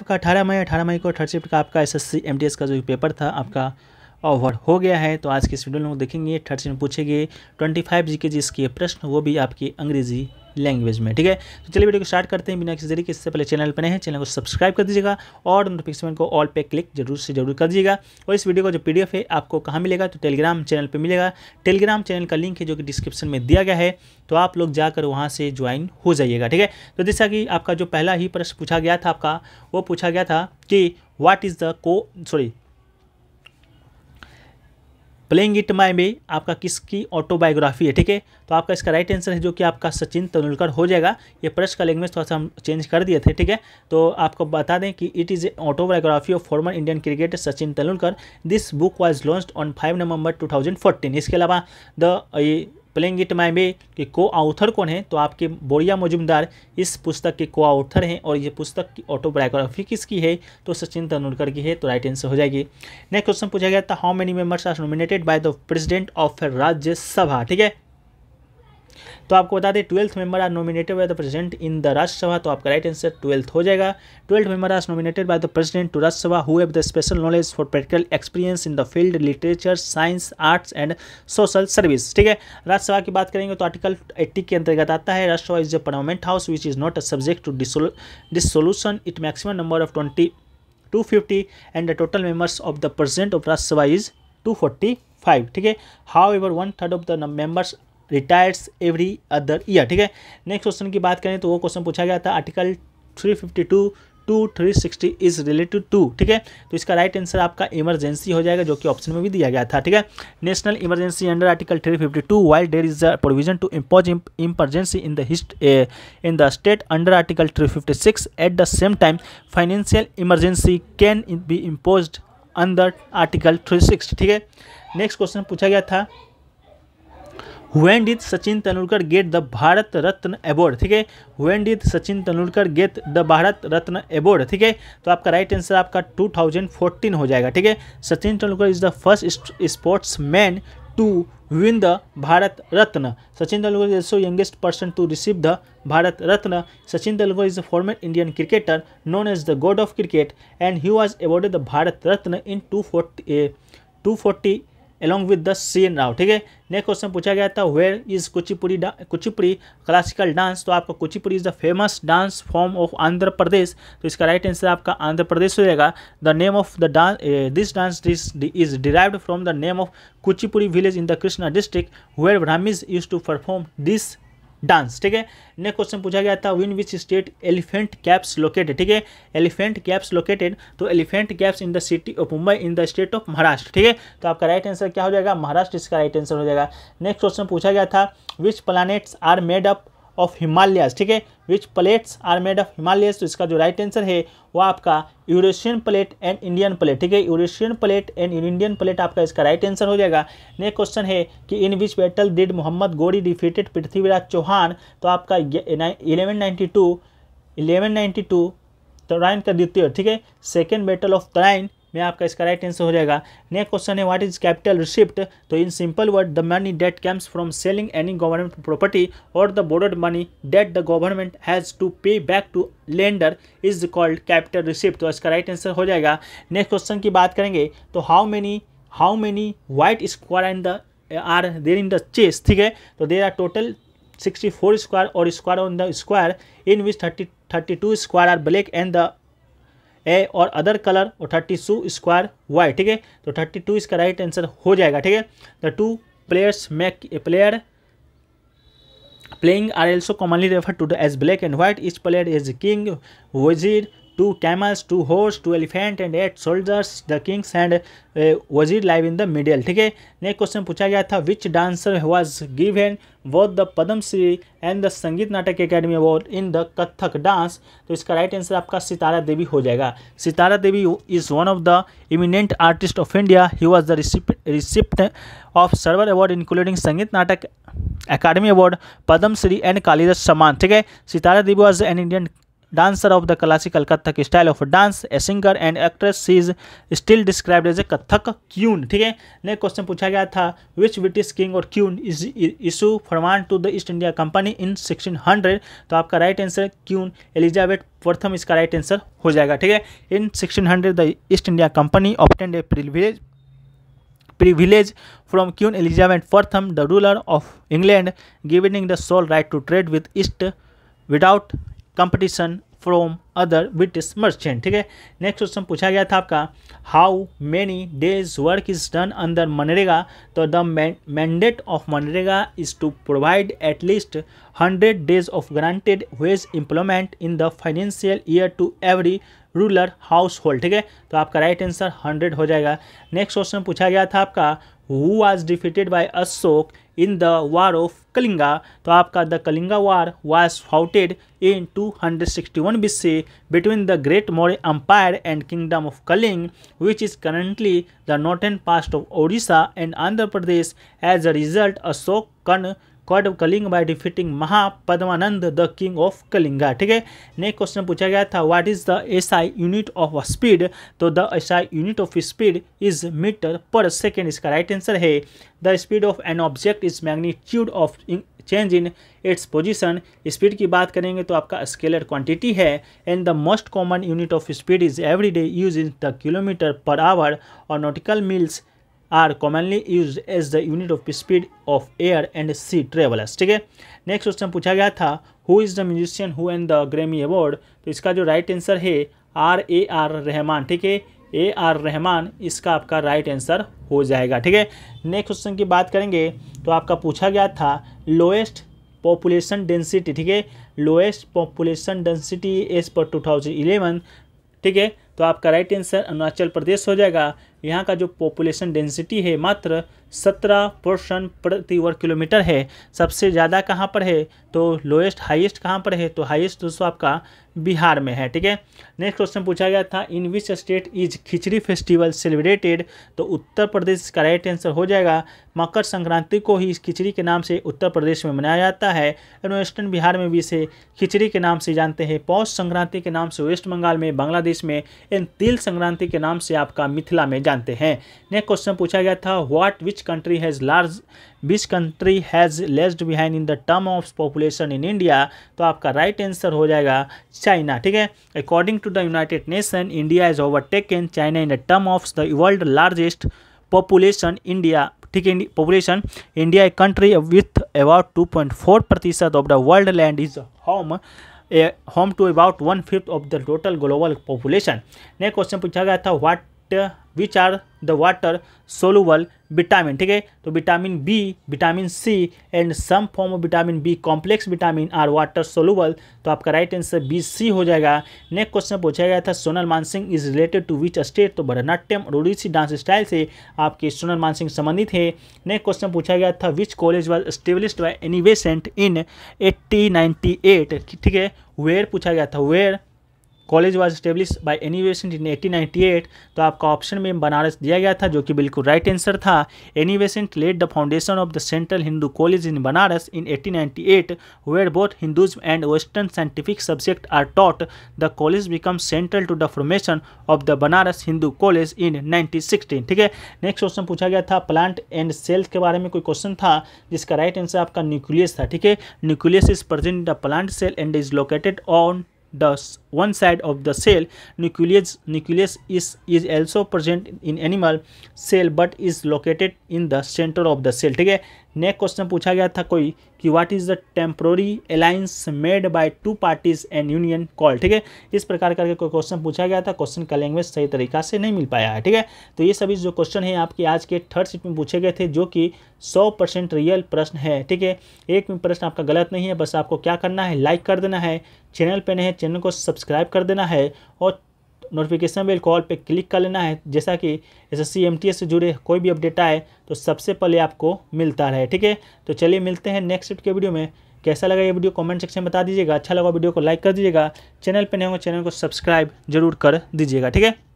आपका अठारह मई अठारह मई को थर्ड शिफ्ट का आपका एस एस का जो पेपर था आपका ओवर हो गया है तो आज के वीडियो में देखेंगे थर्ड शिफ्ट पूछेगी ट्वेंटी फाइव जी के जिसके प्रश्न वो भी आपकी अंग्रेजी लैंग्वेज में ठीक है तो चलिए वीडियो को स्टार्ट करते हैं बिना किसी तरीके इससे पहले चैनल पर हैं चैनल को सब्सक्राइब कर दीजिएगा और नोटिफिकेशन को ऑल पे क्लिक जरूर से जरूर कर दीजिएगा और इस वीडियो का जो पी है आपको कहाँ मिलेगा तो टेलीग्राम चैनल पर मिलेगा टेलीग्राम चैनल का लिंक है जो कि डिस्क्रिप्शन में दिया गया है तो आप लोग जाकर वहाँ से ज्वाइन हो जाइएगा ठीक है तो जैसा कि आपका जो पहला ही प्रश्न पूछा गया था आपका वो पूछा गया था कि वाट इज़ द को sorry playing it my may आपका किसकी ऑटोबायोग्राफी है ठीक है तो आपका इसका राइट आंसर है जो कि आपका सचिन तेंदुलकर हो जाएगा ये प्रश्न का लैंग्वेज थोड़ा सा हम चेंज कर दिए थे ठीक है तो आपको बता दें कि it is a autobiography of former Indian cricketer Sachin Tendulkar this book was launch on five November two इसके अलावा द ये प्लेइंग इट माई वे के को ऑथर कौन है तो आपके बोरिया मजुमदार इस पुस्तक के को ऑथर हैं और ये पुस्तक की ऑटोबायोग्राफी किसकी है तो सचिन तेंदुलकर की है तो राइट आंसर हो जाएगी नेक्स्ट क्वेश्चन पूछा गया था how many members are nominated by the president of Rajya Sabha ठीक है तो आपको बता दें twelfth member are nominated by the president in the Rajya Sabha तो आपका राइट आंसर ट्वेल्थ हो जाएगा twelfth member are nominated by the president to Rajya Sabha who have the special knowledge for practical experience in the field literature science arts and social service ठीक है राज्यसभा की बात करेंगे तो आर्टिकल एट्टी के अंतर्गत आता है Rajya Sabha is a parliament house which is not a subject to dissolution it maximum number of twenty two fifty and the total members of the president of Rajya Sabha is two forty five ठीक है however one third of the members retires every other year ठीक है next question की बात करें तो वो question पूछा गया था article three fifty two two three sixty is related to ठीक है तो इसका राइट आंसर आपका इमरजेंसी हो जाएगा जो कि ऑप्शन में भी दिया गया था ठीक है national emergency under article three fifty two while there is a provision to impose emergency in the हिस्ट in the state under article three fifty six at the same time financial emergency can be impose under article three six ठीक है next question पूछा गया था when did Sachin Tendulkar get the Bharat Ratna award ठीक है when did Sachin Tendulkar get the Bharat Ratna award ठीक है तो आपका राइट आंसर आपका 2014 हो जाएगा ठीक है Sachin Tendulkar is the first sports man to win the Bharat Ratna Sachin Tendulkar is so youngest person to receive the Bharat Ratna Sachin Tendulkar is the former Indian cricketer known as the god of cricket and he was awarded the Bharat Ratna in two forty two forty with the C सीन राव ठीक है next question पूछा गया था where is Kuchipudi Kuchipudi classical dance तो आपका Kuchipudi is the famous dance form of Andhra Pradesh तो इसका राइट आंसर आपका आंध्र प्रदेश हो जाएगा the name of the dance this dance is derived from the name of Kuchipudi village in the Krishna district where Brahmis use to perform this dance ठीक है next question पूछा गया था in which state elephant caves located ठीक है elephant caves located तो elephant caves in the city of Mumbai in the state of Maharashtra ठीक है तो आपका राइट आंसर क्या हो जाएगा महाराष्ट्र इसका राइट आंसर हो जाएगा नेक्स्ट क्वेश्चन पूछा गया था which plates are made up of Himalaya ठीक है which plates are made of Himalayas तो इसका जो राइट आंसर है वो आपका Eurasian plate and Indian plate ठीक है Eurasian plate and Indian plate आपका इसका राइट आंसर हो जाएगा नेक्स्ट क्वेश्चन है कि in which battle did Mohammad Ghori defeated Prithviraj Chauhan तो आपका eleven ninety two eleven ninety two Tarain का द्वितीय ठीक है सेकेंड बैटल ऑफ तराइन में आपका इसका राइट आंसर हो जाएगा नेक्स्ट क्वेश्चन है व्हाट इज कैपिटल रिसिप्ट तो in simple word the money that comes from selling any government property और the borrowed money that the government has to pay back to lender is called capital receipt तो इसका right answer हो जाएगा next question की बात करेंगे तो how many how many white square and the are there in the chess ठीक है तो there are total sixty four square और square on the square in which thirty thirty two square are black and the a और other colour और thirty two square white ठीक है तो thirty two इसका राइट आंसर हो जाएगा ठीक है the two players make a player playing are also commonly refer to the as black and white इस प्लेयर इज किंग वजीर two camels two horse two elephant and eight soldiers the kings and uh, वजीर live in the middle ठीक है next question पूछा गया था which dancer was an वॉथ the Padma Shri and the Sangeet Natak academy award in the Kathak dance तो इसका right answer आपका सितारा देवी हो जाएगा Sitara Devi is one of the eminent artist of India he was the recipient of several award including Sangeet Natak academy award Padma Shri and Kalidas Samman ठीक है Sitara Devi was an Indian dancer of the classical Kathak style of dance a singer and actress is still describe as a Kathak queen ठीक है next question पूछा गया था which British king और queen is issue फरमान to the East India company in sixteen hundred तो आपका right answer queue Elizabeth प्रथम इसका राइट आंसर हो जाएगा ठीक है in sixteen hundred the East India company obtained a privilege privilege from queen Elizabeth प्रथम the ruler of England giving the sole right to trade with east without competition from other British merchant ठीक है next question पूछा गया था आपका how many days work is done अंदर मनरेगा तो the mandate of MNREGA is to provide at least hundred days of granted wage employment in the financial year to every rural household ठीक है तो आपका राइट आंसर हंड्रेड हो जाएगा next question पूछा गया था आपका who was defeated by Ashok in the War of Kalinga. तो आपका the Kalinga War was fought in 261 BC between the Great Maurya Empire and Kingdom of Kaling, which is currently the northern part of Odisha and Andhra Pradesh. As a result, Ashok Kan कॉड Kalinga by defeating Mahapadmananda the king of Kalinga ठीक है next question पूछा गया था what is the SI unit of speed तो the SI unit of speed is metre per second इसका right answer है the speed of an object is magnitude of change in its position speed की बात करेंगे तो आपका scalar quantity है and the most common unit of speed is every day use in the kilometre per hour और nautical miles are commonly use as the unit of speed of air and sea travellers ठीक है next question पूछा गया था who is the musician who and the Grammy award तो इसका जो right answer है आर ए आर रहमान ठीक है ए आर रहमान इसका आपका राइट आंसर हो जाएगा ठीक है नेक्स्ट क्वेश्चन की बात करेंगे तो आपका पूछा गया था लोएस्ट पॉपुलेशन डेंसिटी ठीक है lowest population density as per 2011 ठीक है तो आपका राइट आंसर अरुणाचल प्रदेश हो जाएगा यहाँ का जो पॉपुलेशन डेंसिटी है मात्र सत्रह पर्सन प्रति वर्ग किलोमीटर है सबसे ज़्यादा कहाँ पर है तो लोएस्ट हाईएस्ट कहाँ पर है तो हाईएस्ट दोस्तों आपका बिहार में है ठीक है नेक्स्ट क्वेश्चन पूछा गया था in which state is khichdi festival celebrated तो उत्तर प्रदेश का राइट आंसर हो जाएगा मकर संक्रांति को ही इस खिचड़ी के नाम से उत्तर प्रदेश में मनाया जाता है एंड वेस्टर्न बिहार में भी इसे खिचड़ी के नाम से जानते हैं पौष संक्रांति के नाम से वेस्ट बंगाल में बांग्लादेश में एंड तिल संक्रांति के नाम से आपका मिथिला में जानते हैं नेक्स्ट क्वेश्चन पूछा गया था what which country has large which country has left behind in the term of population in India तो आपका राइट right आंसर हो जाएगा चाइना ठीक है according to the United Nation India is overtaken China in the term of the world largest population India ठीक है population India a country with about four प्रतिशत of the world land is home home to about one fifth of the total global population next question पूछा गया था what which are the water soluble vitamin ठीक है तो vitamin B vitamin C and some form of vitamin B complex vitamin are water soluble तो आपका right answer B C हो जाएगा नेक्स्ट क्वेश्चन पूछा गया था Sonal Mansingh is related to which state तो भरतनाट्यम और उड़ीसी डांस स्टाइल से आपके सोनल मानसिंह संबंधित है नेक्स्ट क्वेश्चन पूछा गया था which college was established by Annie in eighty eight ठीक है वेयर पूछा गया था where college was establish by Annie Besant in 1898 तो आपका ऑप्शन में बनारस दिया गया था जो कि बिल्कुल राइट आंसर था Annie Besant laid the foundation of the central Hindu college in Banaras in 1898 at both Hindus and western scientific subject are taught the college become central to the formation of the Banaras Hindu college in nineteen ठीक है next question पूछा गया था plant and sales के बारे में कोई question था जिसका राइट आंसर आपका न्यूक्लियस था ठीक है nucleus is present the plant cell and is located on the one side of the cell nucleus nucleus is is also present in animal cell but is located in the center of the cell ठीक है next question पूछा गया था कोई कि what is the temporary alliance made by two parties and union call ठीक है इस प्रकार करके कोई क्वेश्चन पूछा गया था क्वेश्चन का लैंग्वेज सही तरीका से नहीं मिल पाया है ठीक है तो ये सभी जो क्वेश्चन है आपके आज के थर्ड सीट में पूछे गए थे जो कि सौ परसेंट रियल प्रश्न है ठीक है एक प्रश्न आपका गलत नहीं है बस आपको क्या करना है लाइक कर देना है चैनल पर नहीं चैनल को सब्सक्राइब कर देना है और नोटिफिकेशन बेल कॉल पे क्लिक कर लेना है जैसा कि एस एस से जुड़े कोई भी अपडेट आए तो सबसे पहले आपको मिलता रहे ठीक है तो चलिए मिलते हैं नेक्स्ट के वीडियो में कैसा लगा ये वीडियो कमेंट सेक्शन में बता दीजिएगा अच्छा लगा वीडियो को लाइक कर दीजिएगा चैनल पर नहीं होगा चैनल को सब्सक्राइब जरूर कर दीजिएगा ठीक है